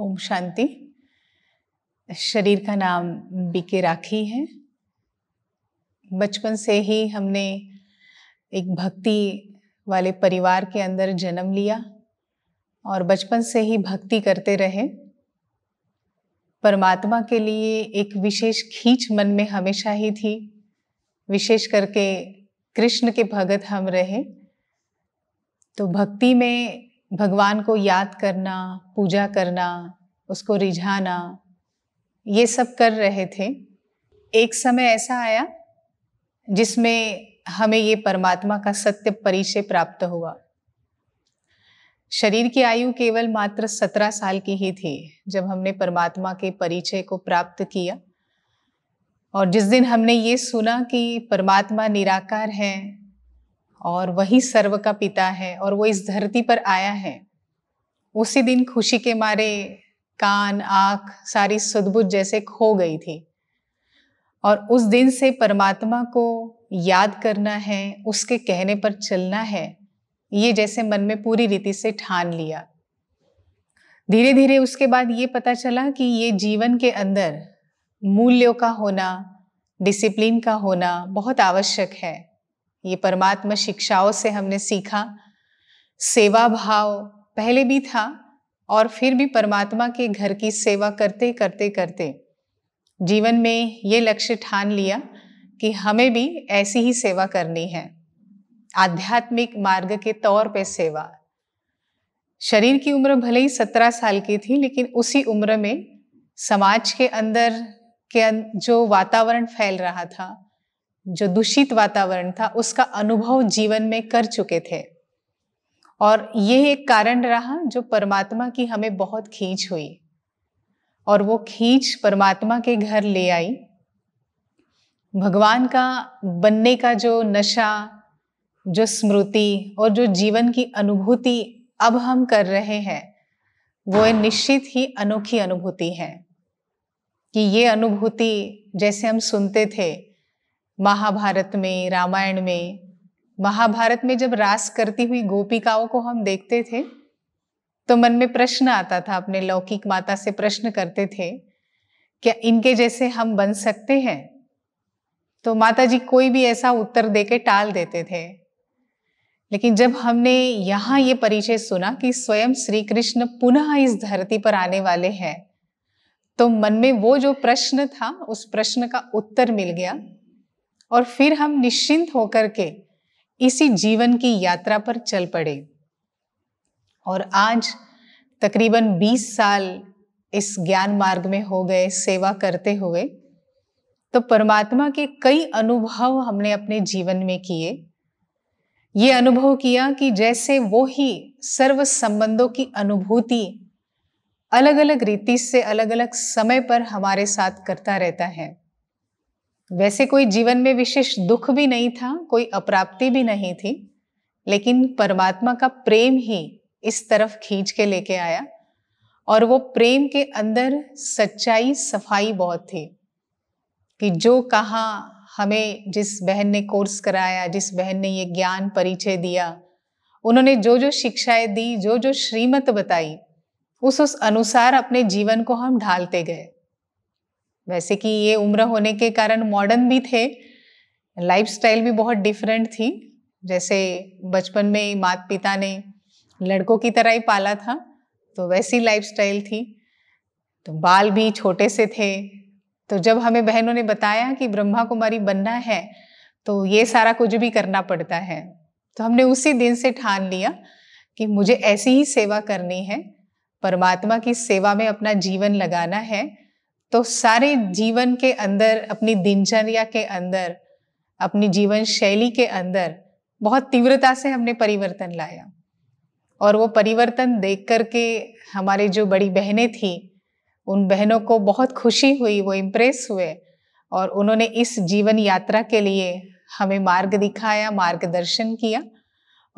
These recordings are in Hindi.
ओम शांति शरीर का नाम बीके राखी है बचपन से ही हमने एक भक्ति वाले परिवार के अंदर जन्म लिया और बचपन से ही भक्ति करते रहे परमात्मा के लिए एक विशेष खींच मन में हमेशा ही थी विशेष करके कृष्ण के भगत हम रहे तो भक्ति में भगवान को याद करना पूजा करना उसको रिझाना ये सब कर रहे थे एक समय ऐसा आया जिसमें हमें ये परमात्मा का सत्य परिचय प्राप्त हुआ शरीर की आयु केवल मात्र सत्रह साल की ही थी जब हमने परमात्मा के परिचय को प्राप्त किया और जिस दिन हमने ये सुना कि परमात्मा निराकार है और वही सर्व का पिता है और वो इस धरती पर आया है उसी दिन खुशी के मारे कान आँख सारी सुदबुद जैसे खो गई थी और उस दिन से परमात्मा को याद करना है उसके कहने पर चलना है ये जैसे मन में पूरी रीति से ठान लिया धीरे धीरे उसके बाद ये पता चला कि ये जीवन के अंदर मूल्यों का होना डिसिप्लिन का होना बहुत आवश्यक है ये परमात्मा शिक्षाओं से हमने सीखा सेवा भाव पहले भी था और फिर भी परमात्मा के घर की सेवा करते करते करते जीवन में ये लक्ष्य ठान लिया कि हमें भी ऐसी ही सेवा करनी है आध्यात्मिक मार्ग के तौर पे सेवा शरीर की उम्र भले ही सत्रह साल की थी लेकिन उसी उम्र में समाज के अंदर के अं, जो वातावरण फैल रहा था जो दूषित वातावरण था उसका अनुभव जीवन में कर चुके थे और ये एक कारण रहा जो परमात्मा की हमें बहुत खींच हुई और वो खींच परमात्मा के घर ले आई भगवान का बनने का जो नशा जो स्मृति और जो जीवन की अनुभूति अब हम कर रहे हैं वो निश्चित ही अनोखी अनुभूति है कि ये अनुभूति जैसे हम सुनते थे महाभारत में रामायण में महाभारत में जब रास करती हुई गोपिकाओं को हम देखते थे तो मन में प्रश्न आता था अपने लौकिक माता से प्रश्न करते थे क्या इनके जैसे हम बन सकते हैं तो माता जी कोई भी ऐसा उत्तर दे के टाल देते थे लेकिन जब हमने यहाँ ये परिचय सुना कि स्वयं श्री कृष्ण पुनः इस धरती पर आने वाले हैं तो मन में वो जो प्रश्न था उस प्रश्न का उत्तर मिल गया और फिर हम निश्चिंत होकर के इसी जीवन की यात्रा पर चल पड़े और आज तकरीबन 20 साल इस ज्ञान मार्ग में हो गए सेवा करते हुए तो परमात्मा के कई अनुभव हमने अपने जीवन में किए ये अनुभव किया कि जैसे वो ही सर्व संबंधों की अनुभूति अलग अलग रीति से अलग अलग समय पर हमारे साथ करता रहता है वैसे कोई जीवन में विशेष दुख भी नहीं था कोई अप्राप्ति भी नहीं थी लेकिन परमात्मा का प्रेम ही इस तरफ खींच के लेके आया और वो प्रेम के अंदर सच्चाई सफाई बहुत थी कि जो कहा हमें जिस बहन ने कोर्स कराया जिस बहन ने ये ज्ञान परिचय दिया उन्होंने जो जो शिक्षाएं दी जो जो श्रीमत बताई उस उस अनुसार अपने जीवन को हम ढालते गए वैसे कि ये उम्र होने के कारण मॉडर्न भी थे लाइफस्टाइल भी बहुत डिफरेंट थी जैसे बचपन में ही माता पिता ने लड़कों की तरह ही पाला था तो वैसी लाइफस्टाइल थी तो बाल भी छोटे से थे तो जब हमें बहनों ने बताया कि ब्रह्मा कुमारी बनना है तो ये सारा कुछ भी करना पड़ता है तो हमने उसी दिन से ठान लिया कि मुझे ऐसी ही सेवा करनी है परमात्मा की सेवा में अपना जीवन लगाना है तो सारे जीवन के अंदर अपनी दिनचर्या के अंदर अपनी जीवन शैली के अंदर बहुत तीव्रता से हमने परिवर्तन लाया और वो परिवर्तन देख करके हमारे जो बड़ी बहनें थी उन बहनों को बहुत खुशी हुई वो इम्प्रेस हुए और उन्होंने इस जीवन यात्रा के लिए हमें मार्ग दिखाया मार्गदर्शन किया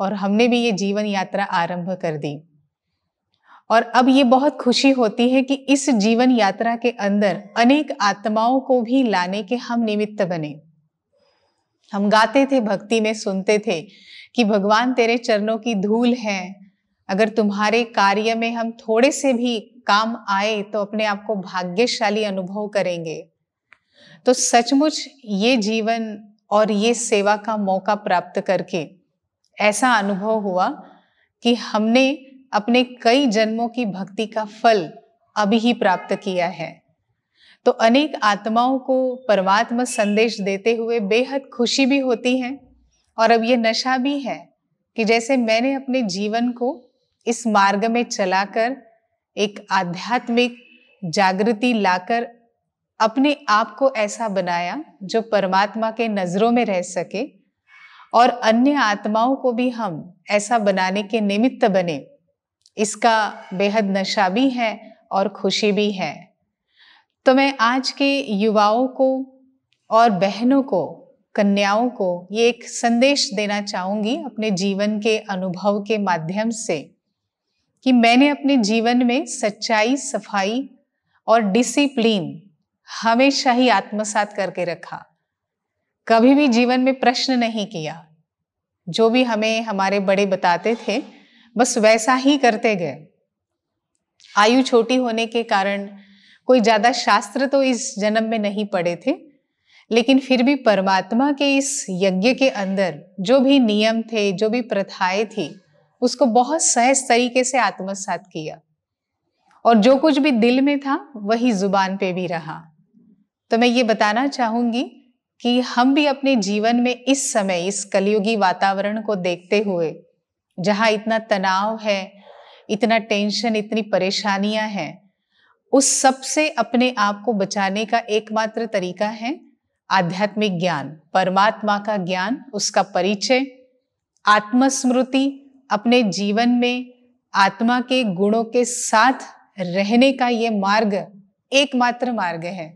और हमने भी ये जीवन यात्रा आरंभ कर दी और अब ये बहुत खुशी होती है कि इस जीवन यात्रा के अंदर अनेक आत्माओं को भी लाने के हम निमित्त बने हम गाते थे भक्ति में सुनते थे कि भगवान तेरे चरणों की धूल है अगर तुम्हारे कार्य में हम थोड़े से भी काम आए तो अपने आप को भाग्यशाली अनुभव करेंगे तो सचमुच ये जीवन और ये सेवा का मौका प्राप्त करके ऐसा अनुभव हुआ कि हमने अपने कई जन्मों की भक्ति का फल अभी ही प्राप्त किया है तो अनेक आत्माओं को परमात्मा संदेश देते हुए बेहद खुशी भी होती है और अब ये नशा भी है कि जैसे मैंने अपने जीवन को इस मार्ग में चलाकर एक आध्यात्मिक जागृति लाकर अपने आप को ऐसा बनाया जो परमात्मा के नज़रों में रह सके और अन्य आत्माओं को भी हम ऐसा बनाने के निमित्त बने इसका बेहद नशा भी है और खुशी भी है तो मैं आज के युवाओं को और बहनों को कन्याओं को ये एक संदेश देना चाहूँगी अपने जीवन के अनुभव के माध्यम से कि मैंने अपने जीवन में सच्चाई सफाई और डिसिप्लिन हमेशा ही आत्मसात करके रखा कभी भी जीवन में प्रश्न नहीं किया जो भी हमें हमारे बड़े बताते थे बस वैसा ही करते गए आयु छोटी होने के कारण कोई ज़्यादा शास्त्र तो इस जन्म में नहीं पड़े थे लेकिन फिर भी परमात्मा के इस यज्ञ के अंदर जो भी नियम थे जो भी प्रथाएं थी उसको बहुत सहज तरीके से आत्मसात किया और जो कुछ भी दिल में था वही जुबान पे भी रहा तो मैं ये बताना चाहूंगी कि हम भी अपने जीवन में इस समय इस कलयुगी वातावरण को देखते हुए जहाँ इतना तनाव है इतना टेंशन इतनी परेशानियां हैं उस सब से अपने आप को बचाने का एकमात्र तरीका है आध्यात्मिक ज्ञान परमात्मा का ज्ञान उसका परिचय आत्मस्मृति अपने जीवन में आत्मा के गुणों के साथ रहने का ये मार्ग एकमात्र मार्ग है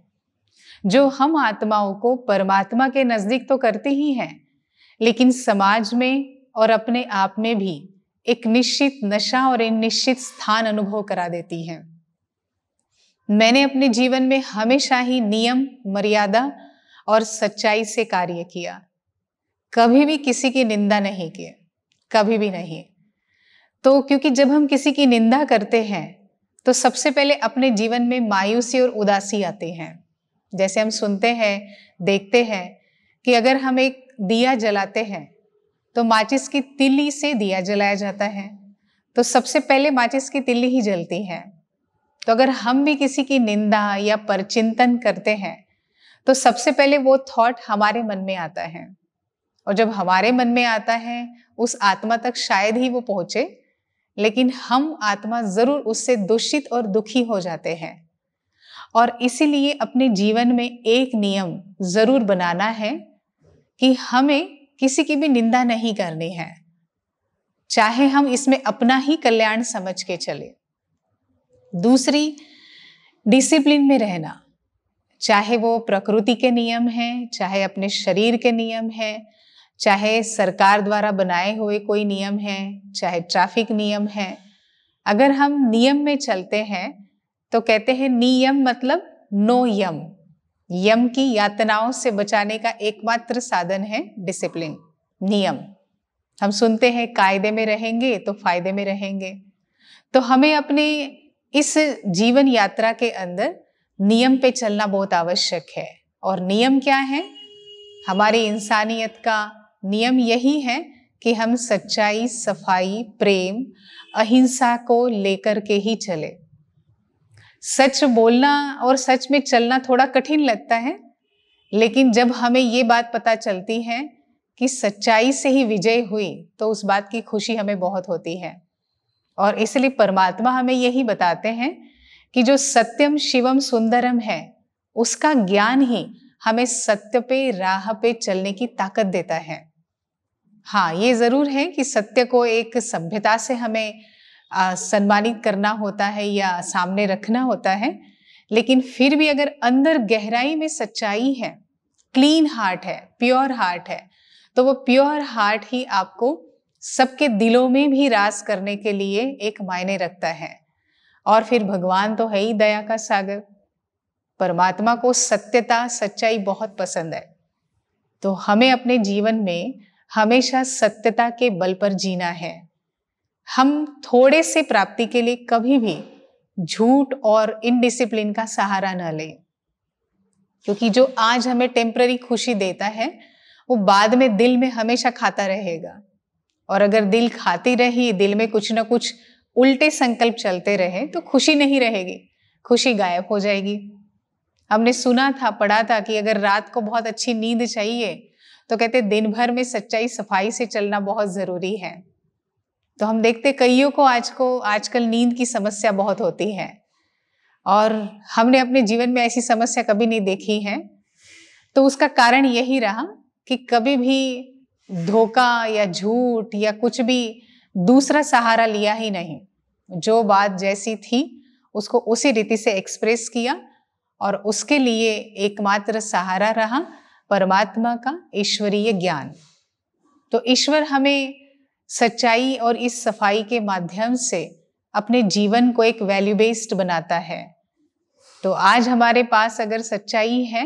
जो हम आत्माओं को परमात्मा के नज़दीक तो करते ही हैं लेकिन समाज में और अपने आप में भी एक निश्चित नशा और एक निश्चित स्थान अनुभव करा देती है मैंने अपने जीवन में हमेशा ही नियम मर्यादा और सच्चाई से कार्य किया कभी भी किसी की निंदा नहीं की कभी भी नहीं तो क्योंकि जब हम किसी की निंदा करते हैं तो सबसे पहले अपने जीवन में मायूसी और उदासी आती हैं जैसे हम सुनते हैं देखते हैं कि अगर हम एक दिया जलाते हैं तो माचिस की तिली से दिया जलाया जाता है तो सबसे पहले माचिस की तिली ही जलती है तो अगर हम भी किसी की निंदा या परचिंतन करते हैं तो सबसे पहले वो थॉट हमारे मन में आता है और जब हमारे मन में आता है उस आत्मा तक शायद ही वो पहुंचे लेकिन हम आत्मा जरूर उससे दूषित और दुखी हो जाते हैं और इसीलिए अपने जीवन में एक नियम जरूर बनाना है कि हमें किसी की भी निंदा नहीं करनी है चाहे हम इसमें अपना ही कल्याण समझ के चले दूसरी डिसिप्लिन में रहना चाहे वो प्रकृति के नियम हैं चाहे अपने शरीर के नियम हैं चाहे सरकार द्वारा बनाए हुए कोई नियम है चाहे ट्रैफिक नियम है अगर हम नियम में चलते हैं तो कहते हैं नियम मतलब नो यम यम की यातनाओं से बचाने का एकमात्र साधन है डिसिप्लिन नियम हम सुनते हैं कायदे में रहेंगे तो फायदे में रहेंगे तो हमें अपने इस जीवन यात्रा के अंदर नियम पे चलना बहुत आवश्यक है और नियम क्या है हमारी इंसानियत का नियम यही है कि हम सच्चाई सफाई प्रेम अहिंसा को लेकर के ही चले सच बोलना और सच में चलना थोड़ा कठिन लगता है लेकिन जब हमें ये बात पता चलती है कि सच्चाई से ही विजय हुई तो उस बात की खुशी हमें बहुत होती है और इसलिए परमात्मा हमें यही बताते हैं कि जो सत्यम शिवम सुंदरम है उसका ज्ञान ही हमें सत्य पे राह पे चलने की ताकत देता है हाँ ये ज़रूर है कि सत्य को एक सभ्यता से हमें सम्मानित करना होता है या सामने रखना होता है लेकिन फिर भी अगर अंदर गहराई में सच्चाई है क्लीन हार्ट है प्योर हार्ट है तो वो प्योर हार्ट ही आपको सबके दिलों में भी रास करने के लिए एक मायने रखता है और फिर भगवान तो है ही दया का सागर परमात्मा को सत्यता सच्चाई बहुत पसंद है तो हमें अपने जीवन में हमेशा सत्यता के बल पर जीना है हम थोड़े से प्राप्ति के लिए कभी भी झूठ और इनडिसिप्लिन का सहारा न लें क्योंकि जो आज हमें टेम्प्ररी खुशी देता है वो बाद में दिल में हमेशा खाता रहेगा और अगर दिल खाती रही दिल में कुछ ना कुछ उल्टे संकल्प चलते रहे तो खुशी नहीं रहेगी खुशी गायब हो जाएगी हमने सुना था पढ़ा था कि अगर रात को बहुत अच्छी नींद चाहिए तो कहते दिन भर में सच्चाई सफाई से चलना बहुत ज़रूरी है तो हम देखते कईयों को आज को आजकल नींद की समस्या बहुत होती है और हमने अपने जीवन में ऐसी समस्या कभी नहीं देखी है तो उसका कारण यही रहा कि कभी भी धोखा या झूठ या कुछ भी दूसरा सहारा लिया ही नहीं जो बात जैसी थी उसको उसी रीति से एक्सप्रेस किया और उसके लिए एकमात्र सहारा रहा परमात्मा का ईश्वरीय ज्ञान तो ईश्वर हमें सच्चाई और इस सफाई के माध्यम से अपने जीवन को एक वैल्यू बेस्ड बनाता है तो आज हमारे पास अगर सच्चाई है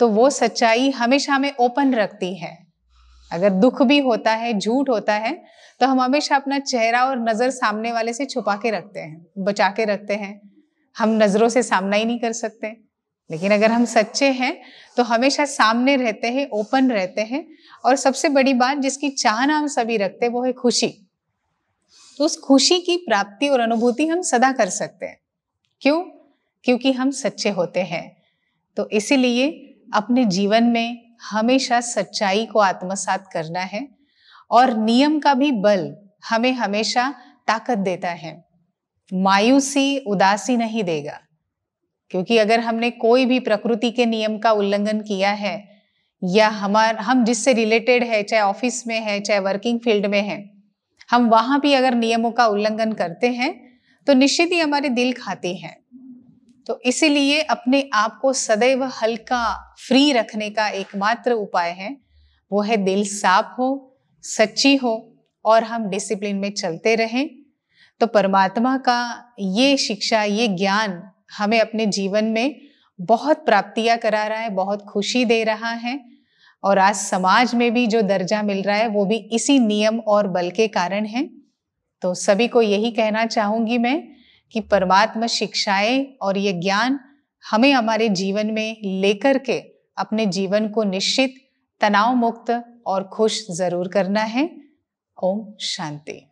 तो वो सच्चाई हमेशा हमें ओपन रखती है अगर दुख भी होता है झूठ होता है तो हम हमेशा अपना चेहरा और नज़र सामने वाले से छुपा के रखते हैं बचा के रखते हैं हम नज़रों से सामना ही नहीं कर सकते लेकिन अगर हम सच्चे हैं तो हमेशा सामने रहते हैं ओपन रहते हैं और सबसे बड़ी बात जिसकी चाहना हम सभी रखते हैं वो है खुशी तो उस खुशी की प्राप्ति और अनुभूति हम सदा कर सकते हैं क्यों क्योंकि हम सच्चे होते हैं तो इसीलिए अपने जीवन में हमेशा सच्चाई को आत्मसात करना है और नियम का भी बल हमें हमेशा ताकत देता है मायूसी उदासी नहीं देगा क्योंकि अगर हमने कोई भी प्रकृति के नियम का उल्लंघन किया है या हमार हम जिससे रिलेटेड है चाहे ऑफिस में है चाहे वर्किंग फील्ड में है हम वहाँ भी अगर नियमों का उल्लंघन करते हैं तो निश्चित ही हमारे दिल खाते हैं तो इसीलिए अपने आप को सदैव हल्का फ्री रखने का एकमात्र उपाय है वो है दिल साफ हो सच्ची हो और हम डिसिप्लिन में चलते रहें तो परमात्मा का ये शिक्षा ये ज्ञान हमें अपने जीवन में बहुत प्राप्तियां करा रहा है बहुत खुशी दे रहा है और आज समाज में भी जो दर्जा मिल रहा है वो भी इसी नियम और बल के कारण है तो सभी को यही कहना चाहूँगी मैं कि परमात्मा शिक्षाएं और ये ज्ञान हमें हमारे जीवन में लेकर के अपने जीवन को निश्चित तनाव मुक्त और खुश जरूर करना है ओम शांति